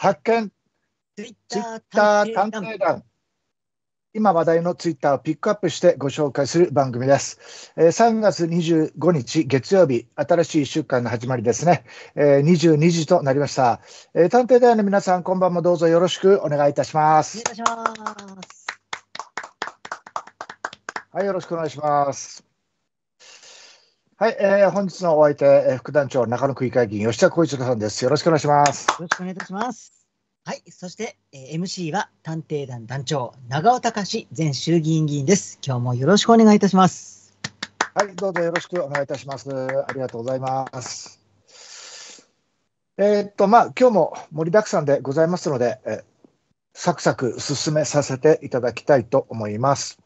発見ツイッター探偵団今話題のツイッターをピックアップしてご紹介する番組です。えー、3月25日月曜日、新しい週間の始まりですね。えー、22時となりました。えー、探偵団の皆さん、こんばんもどうぞよろしくお願いいたします。お願いします。はい、よろしくお願いします。はい、えー、本日のお相手、えー、副団長、中野区議会議員、吉田浩一郎さんです。よろしくお願いします。よろしくお願いいたします。はい、そして、えー、MC は探偵団団長、長尾隆前衆議院議員です。今日もよろしくお願いいたします。はい、どうぞよろしくお願いいたします。ありがとうございます。えー、っと、まあ、今日も盛りだくさんでございますので、えー、サクサク進めさせていただきたいと思います。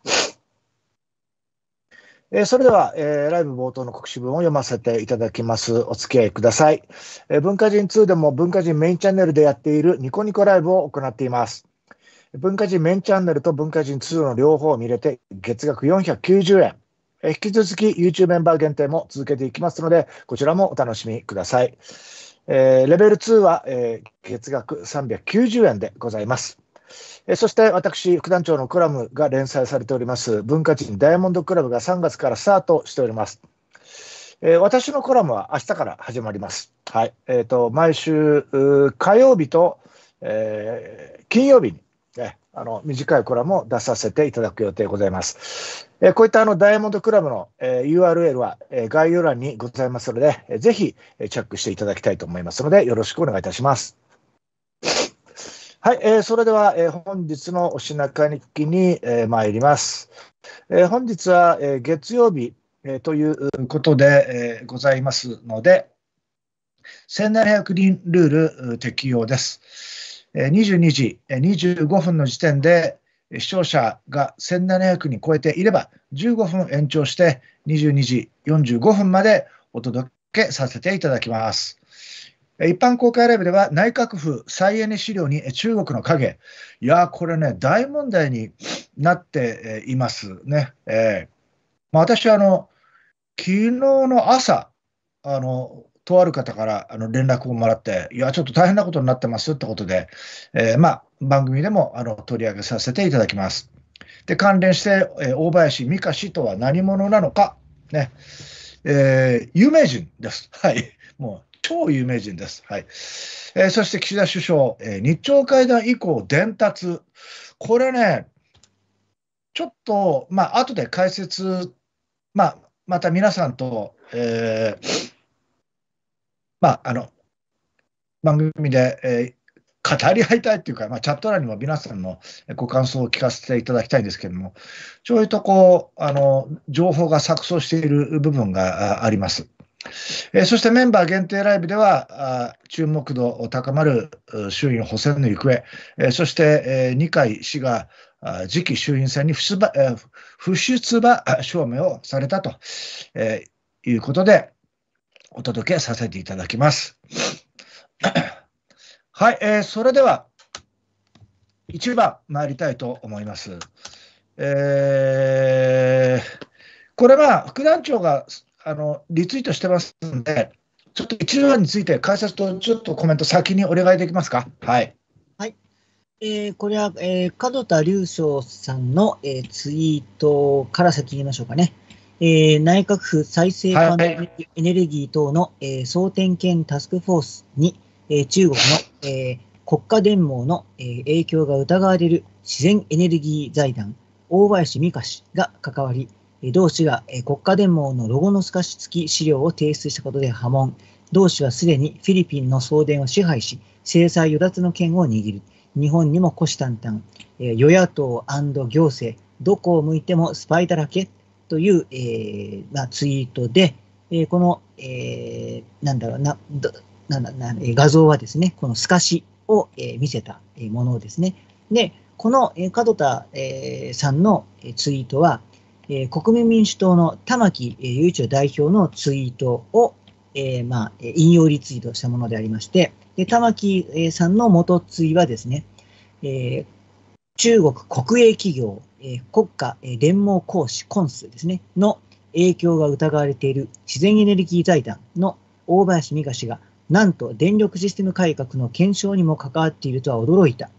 えー、それでは、えー、ライブ冒頭の告知文を読ませていただきます。お付き合いください。えー、文化人2でも文化人メインチャンネルでやっているニコニコライブを行っています。文化人メインチャンネルと文化人2の両方を見れて月額490円。えー、引き続き YouTube メンバー限定も続けていきますので、こちらもお楽しみください。えー、レベル2は、えー、月額390円でございます。えそして私、副団長のコラムが連載されております、文化人ダイヤモンドクラブが3月からスタートしております。えー、私のコラムは明日から始まります。はい。えっ、ー、と、毎週火曜日と、えー、金曜日に、ね、あの、短いコラムを出させていただく予定ございます。えこういったあの、ダイヤモンドクラブの、え URL は、え概要欄にございますので、えー、ぜひ、えチェックしていただきたいと思いますので、よろしくお願いいたします。はい、えー、それでは、えー、本日のお品書き日記に、えー、参ります。えー、本日は、えー、月曜日、えー、ということで、えー、ございますので、1700人ルール適用です。えー、22時、えー、25分の時点で、視聴者が1700人超えていれば、15分延長して22時45分までお届けさせていただきます。一般公開ライブでは内閣府再エネ資料に中国の影。いやこれね、大問題になっていますね。えー、まあ、私はあの、昨日の朝、あの、とある方からあの連絡をもらって、いや、ちょっと大変なことになってますってことで、えー、まあ、番組でもあの取り上げさせていただきます。で、関連して、えー、大林美香氏とは何者なのか、ね、えー、有名人です。はい。もう超有名人です。はい。えー、そして岸田首相、えー、日朝会談以降伝達。これね、ちょっと、まあ、後で解説、まあ、また皆さんと、えー、まあ、あの、番組で、えー、語り合いたいっていうか、まあ、チャット欄にも皆さんのご感想を聞かせていただきたいんですけれども、ちょいとこう、あの、情報が錯綜している部分があります。えそしてメンバー限定ライブでは、注目度高まる衆院補選の行方、えそして、え二階氏が次期衆院選に不出馬,、不出馬証明をされたと、いうことで、お届けさせていただきます。はい、えそれでは、1番参りたいと思います。えー、これは副団長があのリツイートしてますんで、ちょっと一覧について解説とちょっとコメント先にお願いできますか。はい。はい。えー、これは、えー、門田隆翔さんの、えー、ツイートから先言いましょうかね。えー、内閣府再生可能エネルギー等の、えー、総点検タスクフォースに、えー、中国の、えー、国家伝網の、えー、影響が疑われる自然エネルギー財団大林美香氏が関わり、同氏が国家電網のロゴの透かし付き資料を提出したことで波紋。同氏はすでにフィリピンの送電を支配し、制裁与奪の権を握る。日本にも虎視眈々。与野党行政、どこを向いてもスパイだらけという、えーまあ、ツイートで、えー、この、えー、なんだろうな、なんだな画像はですね、この透かしを、え見せたものですね。で、この、え門田、えー、さんのツイートは、えー、国民民主党の玉木雄一郎代表のツイートを、えー、まあ、引用リツイートしたものでありまして、で玉木さんの元ツイはですね、えー、中国国営企業、え国家連合公使コンスですね、の影響が疑われている自然エネルギー財団の大林美香氏が、なんと電力システム改革の検証にも関わっているとは驚いた。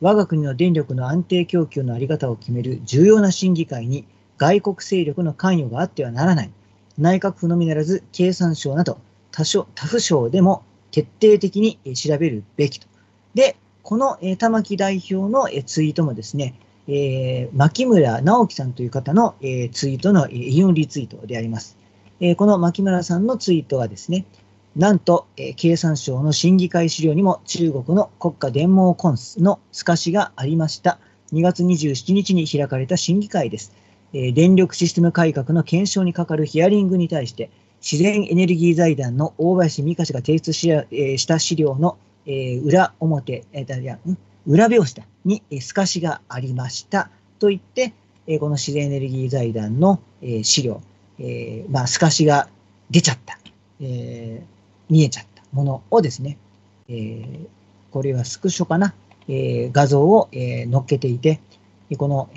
我が国の電力の安定供給の在り方を決める重要な審議会に外国勢力の関与があってはならない。内閣府のみならず経産省など他所他府省でも徹底的に調べるべきと。で、この玉木代表のツイートもですね、えー、牧村直樹さんという方の、えツイートの引用リツイートであります。えこの牧村さんのツイートはですね、なんと、え経産省の審議会資料にも中国の国家伝網コンスの透かしがありました。2月27日に開かれた審議会です。電力システム改革の検証にかかるヒアリングに対して、自然エネルギー財団の大林美香氏が提出し,、た資料の、裏表、裏表紙に、透かしがありましたと言って、この自然エネルギー財団の、資料、透かしが出ちゃった、見えちゃったものをですね、これはスクショかな、画像を、載っけていて、この、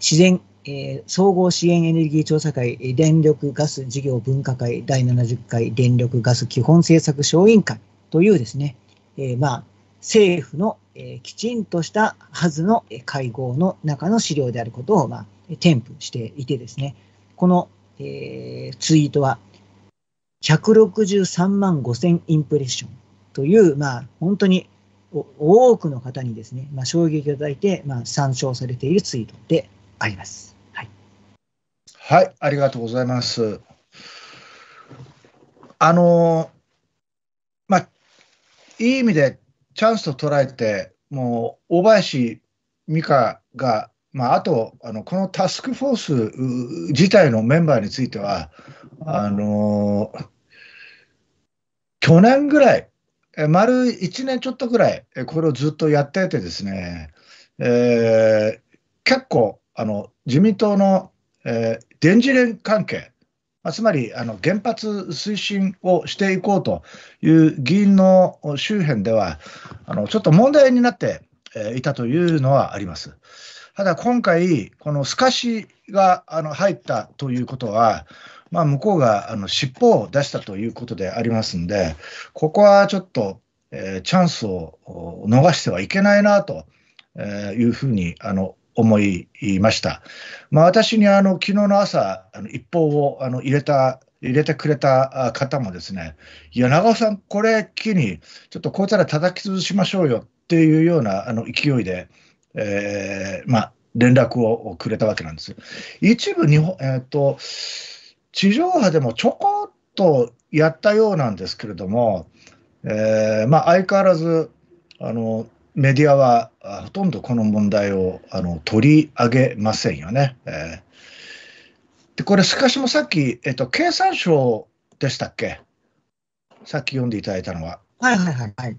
自然えー、総合支援エネルギー調査会電力ガス事業分科会第70回電力ガス基本政策小委員会というですね、えー、まあ、政府の、えー、きちんとしたはずの会合の中の資料であることを、まあ、添付していてですね、この、えツイートは163万5000インプレッションという、まあ、本当に多くの方にですね、まあ、衝撃をいただいて、まあ、参照されているツイートであります。はい、はい、ありがとうございます。あのまあ、いい意味でチャンスと捉えて、もう大林美香が、まあ、あとあの、このタスクフォース自体のメンバーについては、あの去年ぐらい、丸1年ちょっとぐらい、これをずっとやっててですね、えー、結構あの自民党の、えー、電磁連関係、まあ、つまりあの原発推進をしていこうという議員の周辺では、あのちょっと問題になっていたというのはあります。ただ今回、この透かしがあの入ったということは、まあ、向こうがあの尻尾を出したということでありますんで、ここはちょっと、えー、チャンスを逃してはいけないなというふうにあの思いました。まあ、私にあの昨日の朝、あの一報をあの入れた入れてくれた方もですね、いや、長尾さん、これ機に、ちょっとこうたら叩き潰しましょうよっていうようなあの勢いで、えー、まあ、連絡をくれたわけなんです。一部日本、えーと、地上波でもちょこっとやったようなんですけれども、えー、まあ、相変わらずあのメディアはほとんどこの問題をあの取り上げませんよね。えー、でこれ、しかしもさっき、えっと、経産省でしたっけさっき読んでいただいたのは。はいはいはい、はい。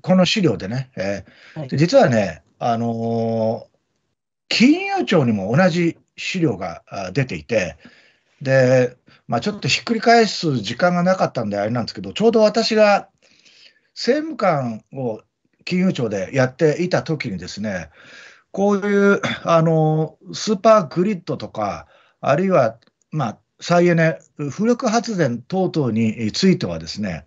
この資料でね。えー、はい、実はね、あのー、金融庁にも同じ資料が出ていて、で、まあ、ちょっとひっくり返す時間がなかったんであれなんですけど、ちょうど私が政務官を金融庁でやっていた時にですね、こういうあのスーパーグリッドとか、あるいは、まあ、再エネ、風力発電等々についてはですね、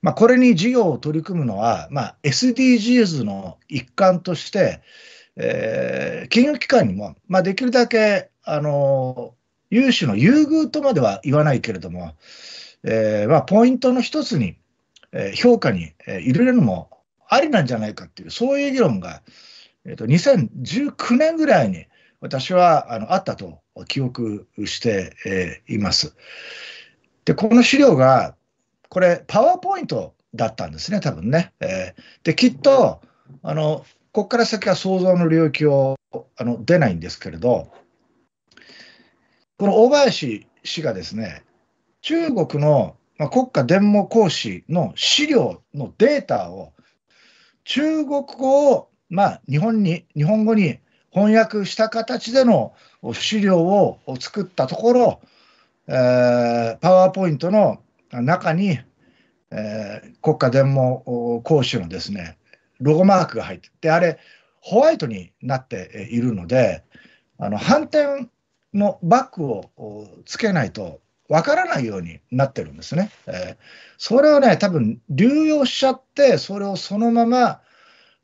まあ、これに事業を取り組むのは、まあ、SDGs の一環として、えー、金融機関にも、まあ、できるだけあの融資の優遇とまでは言わないけれども、えーまあ、ポイントの一つに、えー、評価に、えー、入れるのもありなんじゃないかっていう、そういう議論が、えーと、2019年ぐらいに私はあのあったと記憶して、えー、います。で、この資料が、これ、パワーポイントだったんですね、多分ね。えー、で、きっと、あの、ここから先は想像の領域をあの出ないんですけれど、この大林氏がですね、中国の、ま国家伝網講師の資料のデータを中国語を、まあ、日本に、日本語に翻訳した形での資料を作ったところ、えー、パワーポイントの中に、えー、国家伝文講師のですね、ロゴマークが入ってで、あれ、ホワイトになっているので、あの反転のバッグをつけないとわからないようになってるんですね。えー、それをね、多分流用しちゃって、それをそのまま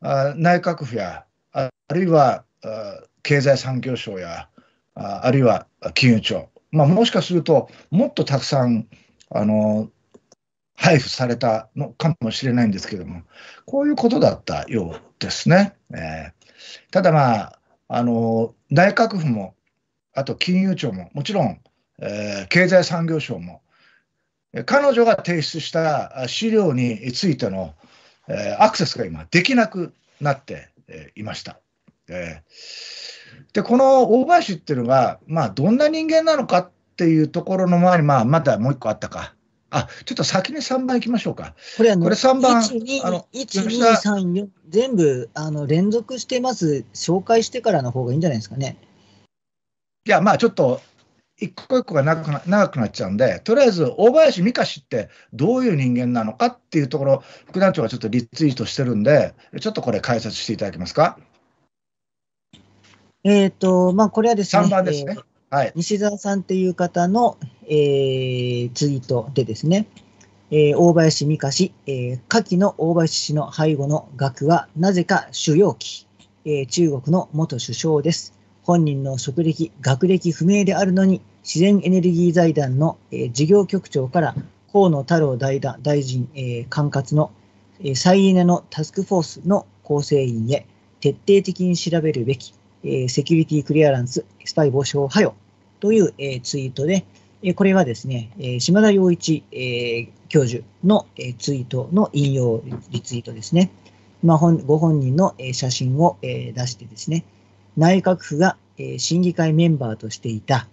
あ内閣府や、あるいはあ経済産業省や、ああるいは金融庁、まあ、もしかすると、もっとたくさん、あの配布されたのかもしれないんですけども、こういうことだったようですね。えー、ただまあ、あの内閣府も、あと金融庁も、もちろんえ経済産業省も、彼女が提出した資料についての、えアクセスが今できなくなっていました。えでこの大林っていうのが、まあ、どんな人間なのかっていうところの前に、まあ、まだもう一個あったか。あ、ちょっと先に3番いきましょうか。これあの、番。1、2、3 4全部あの連続してます。紹介してからの方がいいんじゃないですかね。いや、まあちょっと一個一個が長くな長くなっちゃうんで、とりあえず大林美香氏ってどういう人間なのかっていうところ、副団長がちょっとリツイートしてるんで、ちょっとこれ、解説していただけますか。えっ、と、まあ、これはですね、3番ですね、はい、西澤さんっていう方の、えー、ツイートでですね、えー、大林美香氏、えー、下記の大林氏の背後の額はなぜか主要期、えー、中国の元首相です。本人の職歴、学歴不明であるのに、自然エネルギー財団の、えー、事業局長から河野太郎大大臣、えー、管轄の、えー、再エネのタスクフォースの構成員へ、徹底的に調べるべき、えー、セキュリティクリアランス、スパイ防止法はよ、という、えー、ツイートで、えー、これはですね、えー、島田洋一、えー、教授の、えー、ツイートの引用リツイートですね。まあ、本ご本人の、えー、写真を、えー、出してですね、内閣府が、え審議会メンバーとしていた、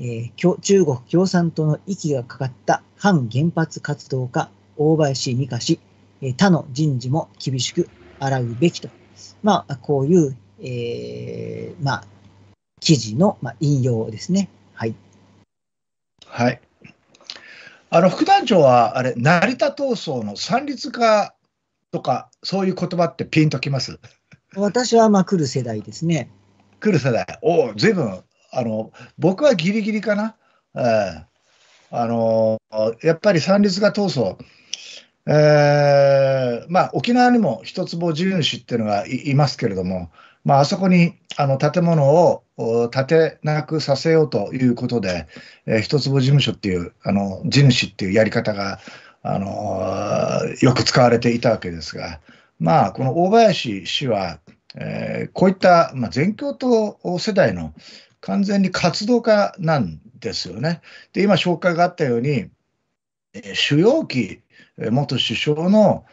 え中国共産党の息がかかった反原発活動家、大林美香氏、え他の人事も厳しく洗うべきと、まあ、こういう、えー、まあ、記事の、まあ、引用ですね。はい。はい。あの、副団長は、あれ、成田闘争の三立化とか、そういう言葉ってピンときます私は、まあ、来る世代ですね。来る世代、おお、ずいぶん、あの、僕はギリギリかな。えー、あのー、やっぱり三立が闘争、えー、まあ、沖縄にも一坪地主っていうのがいますけれども、まあ、あそこにあの建物を建てなくさせようということで、えー、一坪事務所っていうあの地主っていうやり方が、あのー、よく使われていたわけですが、まあ、この大林氏はえー、こういった、まあ、全共闘世代の完全に活動家なんですよね。で、今紹介があったように、主要期元首相の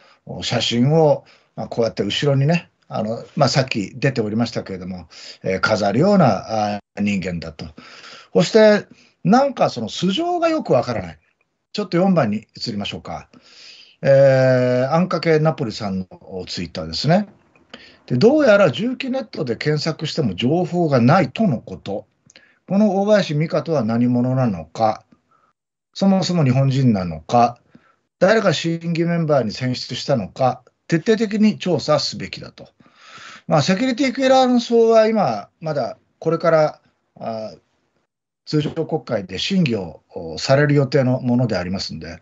写真を、まあ、こうやって後ろにね、あのまあ、さっき出ておりましたけれども、えー、飾るような人間だと。そして、なんかその素性がよくわからない。ちょっと4番に移りましょうか。えー、あんかけナポリさんのツイッターですね。でどうやら重機ネットで検索しても情報がないとのこと。この大林美香とは何者なのか、そもそも日本人なのか、誰が審議メンバーに選出したのか、徹底的に調査すべきだと。まあ、セキュリティクエランス法は今、まだこれからあ通常国会で審議をされる予定のものでありますので、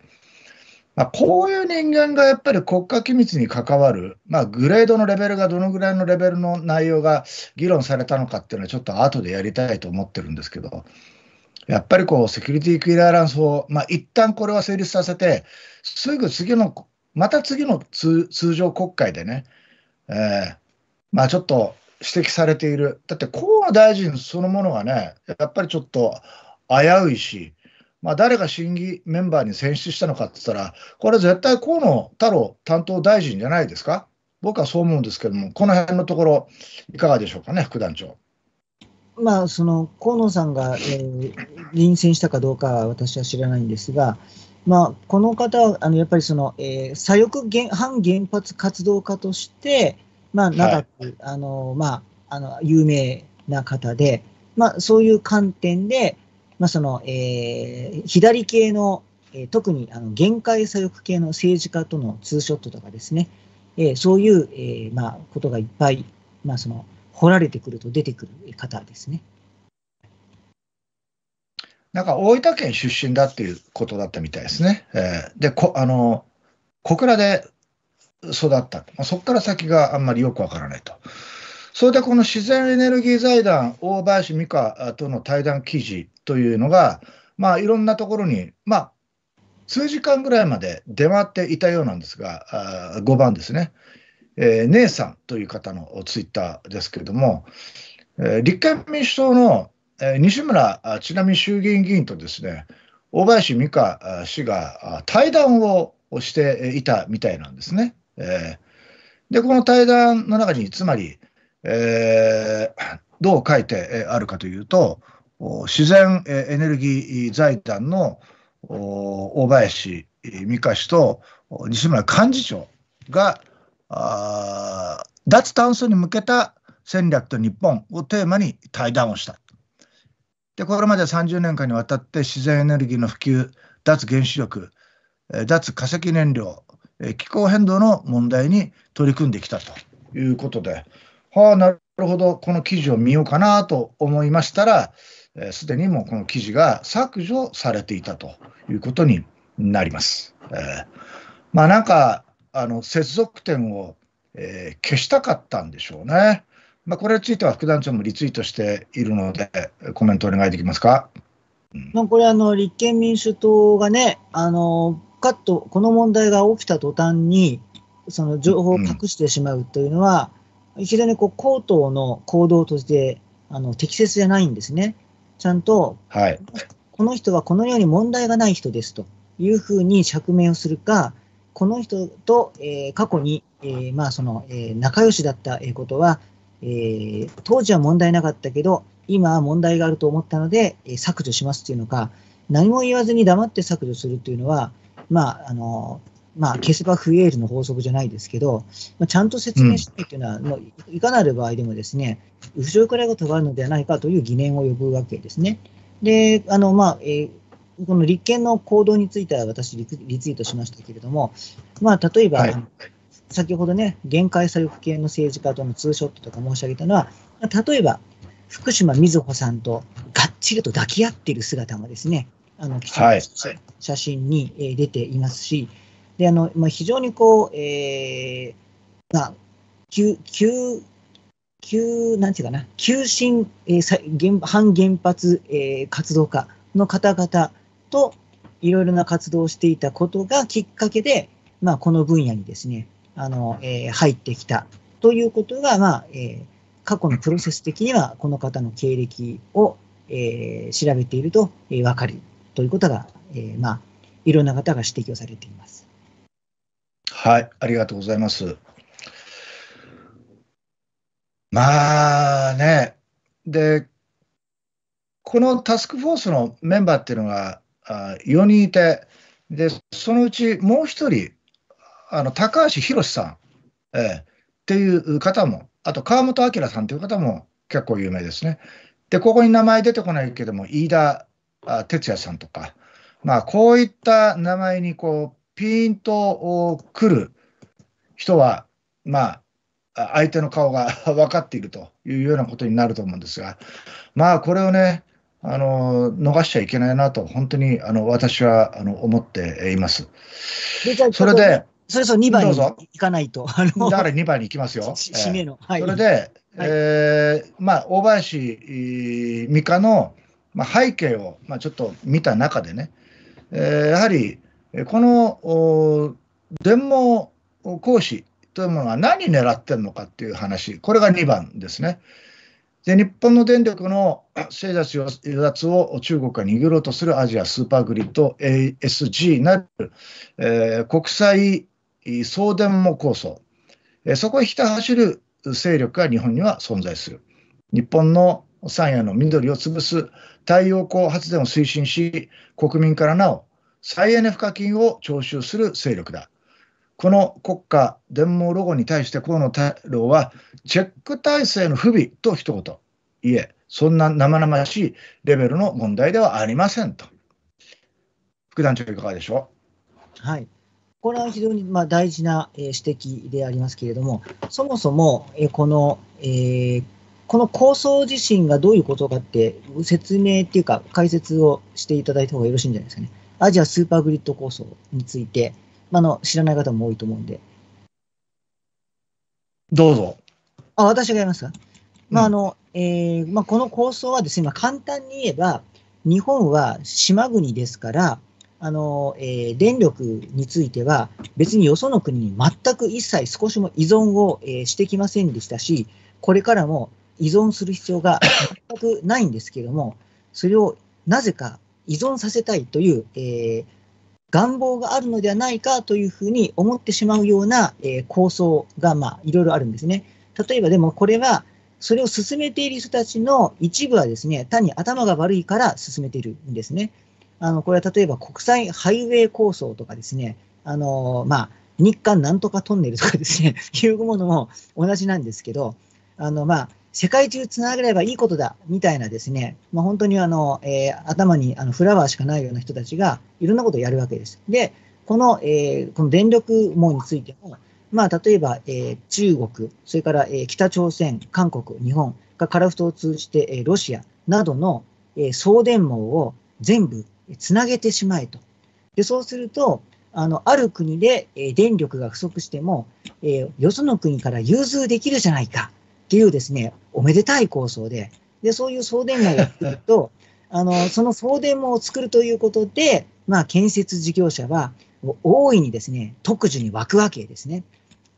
まあ、こういう人間がやっぱり国家機密に関わる、まあ、グレードのレベルがどのぐらいのレベルの内容が議論されたのかっていうのは、ちょっと後でやりたいと思ってるんですけど、やっぱりこうセキュリティクリアランス法、まあ一旦これは成立させて、すぐ次の、また次の通常国会でね、えー、まあ、ちょっと指摘されている、だって河野大臣そのものはね、やっぱりちょっと危ういし、まあ、誰が審議メンバーに選出したのかって言ったら、これ絶対河野太郎担当大臣じゃないですか。僕はそう思うんですけども、この辺のところ、いかがでしょうかね、副団長。まあ、その河野さんが、えー、臨戦したかどうかは私は知らないんですが、まあ、この方はあのやっぱりその、えー、左翼反原発活動家として、まあ、長く、あのまあ、あの有名な方で、まあ、そういう観点で、まあ、その、えー、左系の、えー、特にあの限界左翼系の政治家とのツーショットとかですね、えー、そういう、えーまあ、ことがいっぱい、まあ、その掘られてくると出てくる方ですね。なんか大分県出身だっていうことだったみたいですね。えー、でこあの小倉で育った、まあ、そこから先があんまりよくわからないと。それでこの自然エネルギー財団、大林美香との対談記事というのが、まあ、いろんなところに、まあ、数時間ぐらいまで出回っていたようなんですが、あ5番ですね、えー、姉さんという方のツイッターですけれども、えー、立憲民主党の、えー、西村智奈美衆議院議員とですね、大林美香氏が対談をしていたみたいなんですね。えー、で、この対談の中に、つまり、えー、どう書いてあるかというと、自然エネルギー財団の大林美香氏と西村幹事長が脱炭素に向けた戦略と日本をテーマに対談をした。でこれまで30年間にわたって自然エネルギーの普及脱原子力脱化石燃料気候変動の問題に取り組んできたということで、はあ、なるほど、この記事を見ようかなと思いましたら、すでにもうこの記事が削除されていたということになります。えー、まあなんか、あの接続点を、えー、消したかったんでしょうね。まあ、これについては副団長もリツイートしているので、コメントお願いできますか。うん、まあ、これあの、立憲民主党がね、あのカットこの問題が起きた途端に、その情報を隠してしまうというのは、うん、非常にこう高等の行動としてあの適切じゃないんですね。ちゃんと、はい、この人はこのように問題がない人ですというふうに釈明をするか、この人と、えー、過去に、えー、まあその、えー、仲良しだったことは、えー、当時は問題なかったけど、今は問題があると思ったので、えー、削除しますっていうのか、何も言わずに黙って削除するっていうのは、まあ、あのまあ、消せばフエールの法則じゃないですけど、まあ、ちゃんと説明したいというのは、もういかなる場合でもですね、不条理らことがあるのではないかという疑念を呼ぶわけですね。で、あの、まあ、えー、この立憲の行動については私リツイートしましたけれども、まあ、例えば、はい、先ほどね、限界左翼系の政治家とのツーショットとか申し上げたのは、例えば、福島みずほさんとがっちりと抱き合っている姿もですね、あの、んと写真に出ていますし、であのまあ、非常にこう、えーま急急急なんていうかな、急進、えー、反原発、えー、活動家の方々といろいろな活動をしていたことがきっかけで、まあ、この分野にですね、あのえー、入ってきたということが、まあえー、過去のプロセス的には、この方の経歴を、えー、調べていると、えー、分かるということが、えーまあ、いろんな方が指摘をされています。はい、ありがとうございます。まあね、で、このタスクフォースのメンバーっていうのが4人いて、で、そのうちもう1人、あの高橋宏さん、えっていう方も、あと川本明さんという方も結構有名ですね。で、ここに名前出てこないけども、飯田哲也さんとか、まあ、こういった名前にこピーンと来る人は、まあ、相手の顔が 分かっているというようなことになると思うんですが、まあ、これをね、あの逃しちゃいけないなと、本当にあの私はあの思っています。それで、それそ2番に行かないと。だから2番に行きますよ。締めの。はい、それで、はい、えー、まあ、大林美香の、まあ、背景を、まあ、ちょっと見た中でね、えー、やはりこの電網行使というものが何狙ってるのかっていう話、これが2番ですね。で日本の電力の制 奪与を中国が握ろうとするアジアスーパーグリッド ASG なる、えー、国際送電網構想、えー、そこへひた走る勢力が日本には存在する。日本の山野の緑を潰す太陽光発電を推進し、国民からなお再エネ賦課金を徴収する勢力だ。この国家伝網ロゴに対して河野太郎は、チェック体制の不備と一言言え、そんな生々しいレベルの問題ではありませんと。副団長、いかがでしょう。はいこれは非常にまあ大事な指摘でありますけれども、そもそもこの、えー、この構想自身がどういうことかって説明っていうか解説をしていただいた方がよろしいんじゃないですかね。アジアスーパーグリッド構想について、まあの、知らない方も多いと思うんで。どうぞ。あ、私がやりますか、まあの、えー、まあ、この構想はですね、まあ、簡単に言えば、日本は島国ですから、あのえー、電力については、別によその国に全く一切少しも依存を、えー、してきませんでしたし、これからも依存する必要が全くないんですけれども、それをなぜか依存させたいという、えー、願望があるのではないかというふうに思ってしまうような、えー、構想が、まあ、いろいろあるんですね。例えばでもこれは、それを進めている人たちの一部はですね、単に頭が悪いから進めているんですね。あのこれは例えば国際ハイウェイ構想とかですね、あのまあ、日韓なんとかトンネルとかですね、いうものも同じなんですけど、あのまあ、世界中つながればいいことだ、みたいなですね、まあ、本当にあの、えー、頭にあのフラワーしかないような人たちが、いろんなことをやるわけです。で、この、えー、この電力網についても、まあ、例えば、えー、中国、それから、えー、北朝鮮、韓国、日本がカラフトを通じて、えー、ロシアなどの、えー、送電網を全部つなげてしまえと。でそうすると、あのある国で、え電力が不足しても、えー、よその国から融通できるじゃないかっていうですね、おめでたい構想で、で、そういう送電網を作ると、あの、その送電網を作るということで、まあ、建設事業者は、大いにですね、特需に湧くわけですね。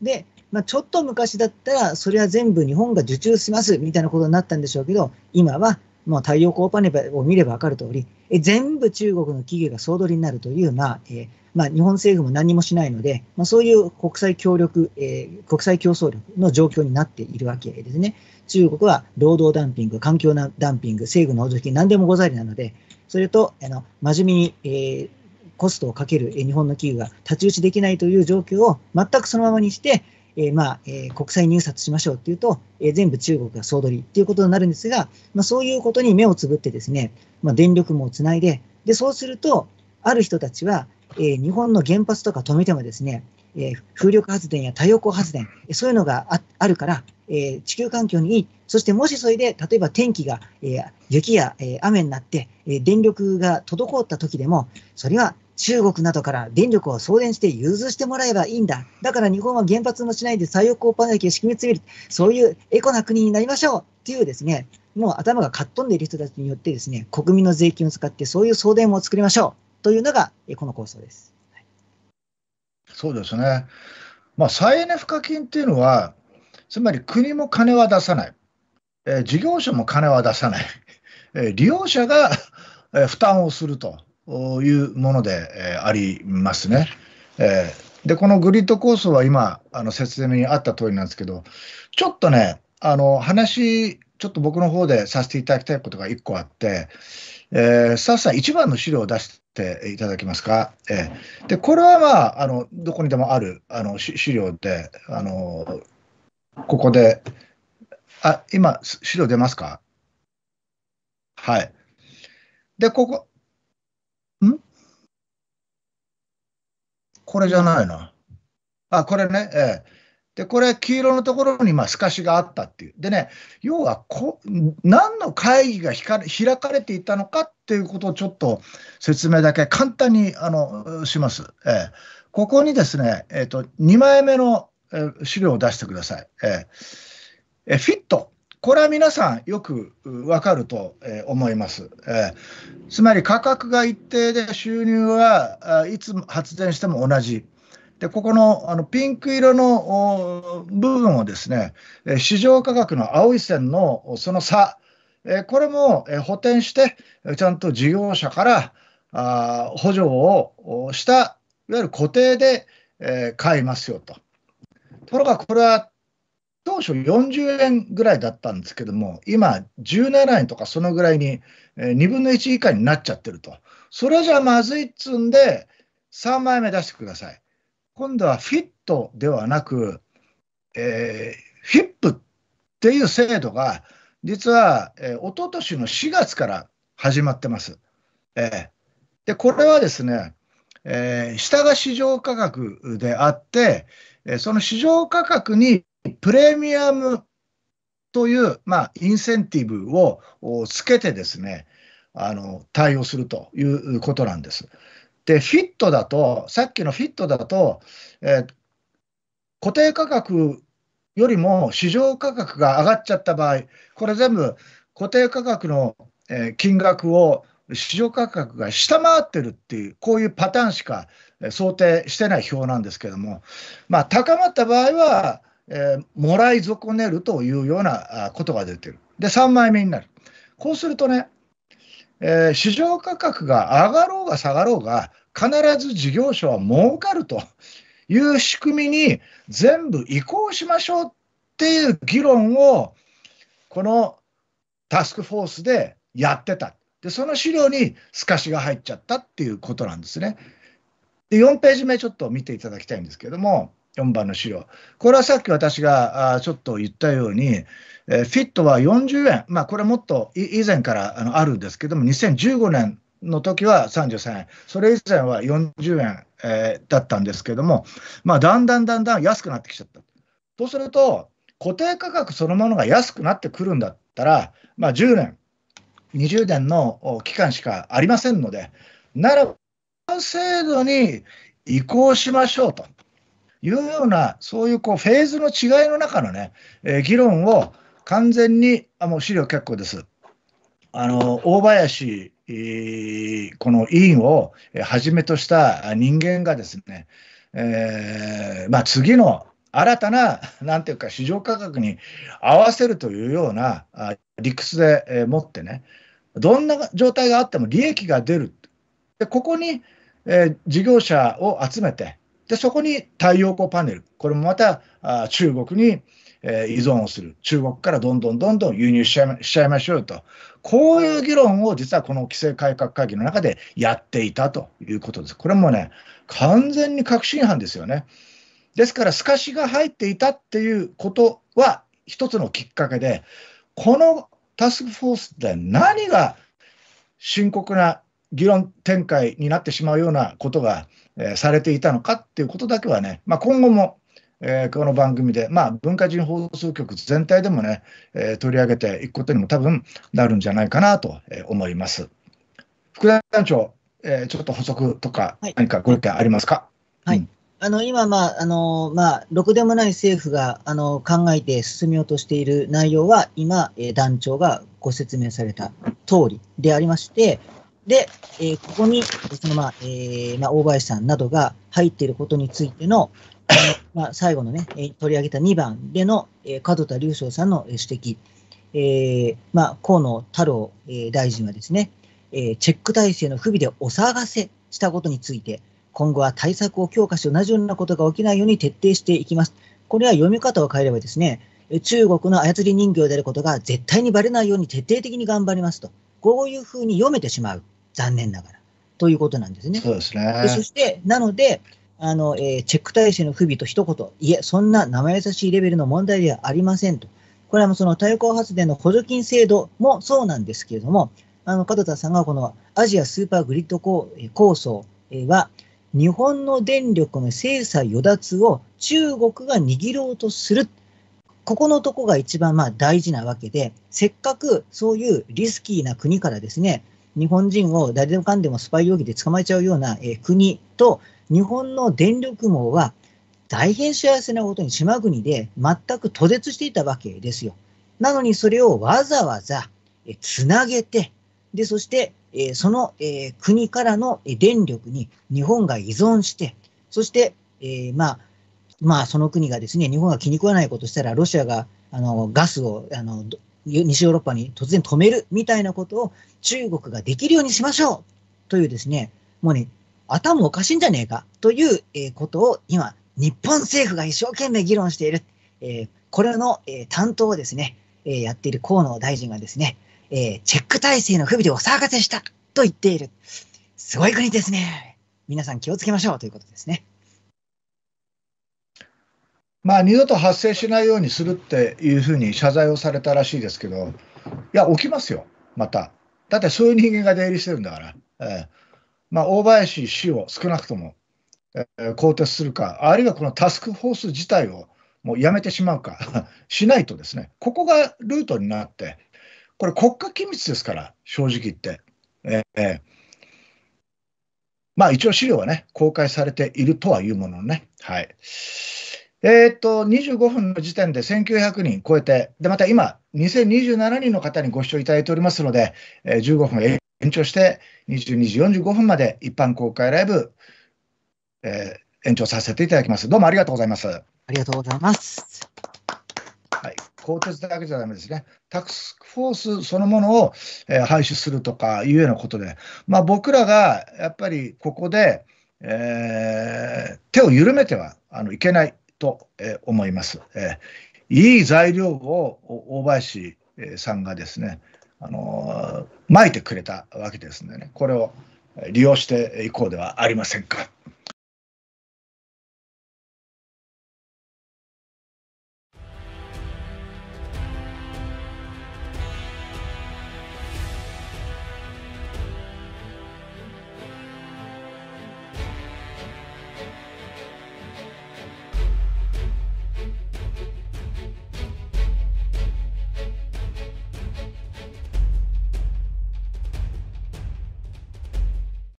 で、まあ、ちょっと昔だったら、それは全部日本が受注しますみたいなことになったんでしょうけど、今はまあ、太陽光パネルを見れば分かるとおり、え全部中国の企業が総取りになるというまあえー、まあ、日本政府も何もしないので、まあ、そういう国際協力、えー、国際競争力の状況になっているわけですね。中国は労働ダンピング、環境ダンピング、政府の補助金、何でもござりなので、それとあの真面目に、えー、コストをかける日本の企業が太刀打ちできないという状況を全くそのままにして、えまあ、え国際入札しましょうっていうと、え全部中国が総取りっていうことになるんですが、まあ、そういうことに目をつぶってですね、まあ、電力網をつないで、で、そうすると、ある人たちは、え日本の原発とか止めてもですね、えー、風力発電や太陽光発電、そういうのがああるから、えー、地球環境にいい、そしてもしそれで、例えば天気が、えー、雪や、えー、雨になって、えー、電力が滞った時でも、それは中国などから電力を送電して融通してもらえばいいんだ。だから日本は原発もしないで太陽光パネルを敷き詰める。そういうエコな国になりましょうっていうですね、もう頭がかっ飛んでいる人たちによってですね、国民の税金を使ってそういう送電網を作りましょうというのが、この構想です。そうですね。まあ、再エネ賦課金っていうのは、つまり国も金は出さない、えー、事業者も金は出さない、えー、利用者がえ負担をするというもので、えー、ありますね。えー、で、このグリッド構想は今、あの説明にあった通りなんですけど、ちょっとね、あの話、ちょっと僕の方でさせていただきたいことが1個あって、えー、スタッフさん、一番の資料を出していただけますか。えー、でこれは、まあ、あのどこにでもあるあの資料で、あのここで、あ今、資料出ますか。はい。で、ここ、んこれじゃないな。あ、これね、ええーで、これ、黄色のところに、まあ、透かしがあったっていう。でね、要はこ、何の会議が開かれていたのかっていうことをちょっと説明だけ簡単に、あの、します。えー、ここにですね、えっ、ー、と、2枚目の、資料を出してください。えー、フィット。これは皆さんよくわかると思います。えー、つまり価格が一定で収入はいつ発電しても同じ。で、ここのあのピンク色の部分をですね、市場価格の青い線のその差、これも補填して、ちゃんと事業者から補助をした、いわゆる固定で買いますよと。ところが、これは当初40円ぐらいだったんですけども、今、17円とかそのぐらいに2分の1以下になっちゃってると。それじゃまずいっつんで、3枚目出してください。今度はフィットではなく、えー、フィップっていう制度が、実は、えー、一昨年の4月から始まってます。えー、で、これはですね、えー、下が市場価格であって、えその市場価格にプレミアムという、まあ、インセンティブをつけてですね、あの対応するということなんです。で、フィットだと、さっきのフィットだと、えー、固定価格よりも市場価格が上がっちゃった場合、これ全部固定価格の金額を市場価格が下回ってるっていう、こういうパターンしか想定してない表なんですけども、まあ、高まった場合は、えー、もらい損ねるというようなことが出てる。で、3枚目になる。こうするとね、えー、市場価格が上がろうが下がろうが、必ず事業所は儲かるという仕組みに全部移行しましょうっていう議論をこのタスクフォースでやってた。で、その資料に透かしが入っちゃったっていうことなんですね。で、4ページ目ちょっと見ていただきたいんですけれども、4番の資料。これはさっき私がちょっと言ったように、えフィットは40円、まあ、これもっと以前からあのあるんですけども、2015年の時は33円、それ以前は40円、えー、だったんですけども、まあ、だんだんだんだん安くなってきちゃった。とすると、固定価格そのものが安くなってくるんだったら、まあ、10年、20年の期間しかありませんので、ならば制度に移行しましょうというような、そういうこうフェーズの違いの中のね、えー、議論を完全に、あもう資料結構です。あの大林この委員をはじめとした人間がですね、えー、まあ、次の新たな、なんていうか、市場価格に合わせるというような理屈でもってね、どんな状態があっても利益が出る。でここに、えー、事業者を集めて、でそこに太陽光パネル、これもまたあ中国にえ依存をする、中国からどんどんどんどん輸入しちゃいしちゃいましょうと、こういう議論を実はこの規制改革会議の中でやっていたということです。これもね、完全に確信犯ですよね。ですから、透かしが入っていたっていうことは、一つのきっかけで、このタスクフォースで何が深刻な議論展開になってしまうようなことが、えー、されていたのかっていうことだけはね、まあ、今後もえー、この番組で、まあ、文化人放送局全体でもね、えー、取り上げていくことにも多分なるんじゃないかなと思います。副団長、えー、ちょっと補足とか、何かご意見ありますか、はい、うん、あの今、まああのまあ、ろくでもない政府があの考えて進めようとしている内容は、今、えー、団長がご説明された通りでありまして、で、えー、ここにその、まあえーまあ、大林さんなどが入っていることについての、まあ、最後のね、取り上げた2番での、え門田隆将さんの指摘、えー、まあ、河野太郎、え大臣はですね、えチェック体制の不備でお騒がせしたことについて、今後は対策を強化し、同じようなことが起きないように徹底していきます。これは読み方を変えればですね、中国の操り人形であることが絶対にばれないように徹底的に頑張りますと、こういうふうに読めてしまう、残念ながら、ということなんですね。そうですねでそして、なので、あの、えー、チェック体制の不備と一言、いえ、そんな生優しいレベルの問題ではありませんと。これはもうその太陽光発電の補助金制度もそうなんですけれども、あの、門田さんがこのアジアスーパーグリッド構想は、日本の電力の精査与奪を中国が握ろうとする。ここのとこが一番まあ大事なわけで、せっかくそういうリスキーな国からですね、日本人を誰でもかんでもスパイ容疑で捕まえちゃうような、え国と、日本の電力網は大変幸せなことに島国で全く途絶していたわけですよ。なのにそれをわざわざつなげて、で、そして、えその、え国からの電力に日本が依存して、そして、えまあ、まあ、その国がですね、日本が気に食わないことしたら、ロシアがあのガスをあの西ヨーロッパに突然止めるみたいなことを中国ができるようにしましょうというですね、もうね、頭おかしいんじゃねえかという、えことを今、日本政府が一生懸命議論している。えこれの、え担当をですね、えやっている河野大臣がですね、えチェック体制の不備でお騒がせしたと言っている。すごい国ですね。皆さん気をつけましょうということですね。まあ、二度と発生しないようにするっていうふうに謝罪をされたらしいですけど、いや、起きますよ、また。だってそういう人間が出入りしてるんだから。えー、まあ、大林氏を少なくとも、えー、更迭するか、あるいはこのタスクフォース自体をもうやめてしまうか しないとですね、ここがルートになって、これ、国家機密ですから、正直言って。えーまあ、一応資料はね、公開されているとはいうものね。はい。えー、と、25分の時点で1900人超えて、で、また今、2027人の方にご視聴いただいておりますので、えー、15分延長して、22時45分まで一般公開ライブ、えー、延長させていただきます。どうもありがとうございます。ありがとうございます。はい、鋼鉄だけじゃダメですね。タクスフォースそのものを、えー、廃止するとかいうようなことで、まあ、僕らがやっぱりここで、えー、手を緩めてはあのいけないと、えー、思います。えー、いい材料を大林さんがですね、あのまいてくれたわけですのでねこれを利用していこうではありませんか。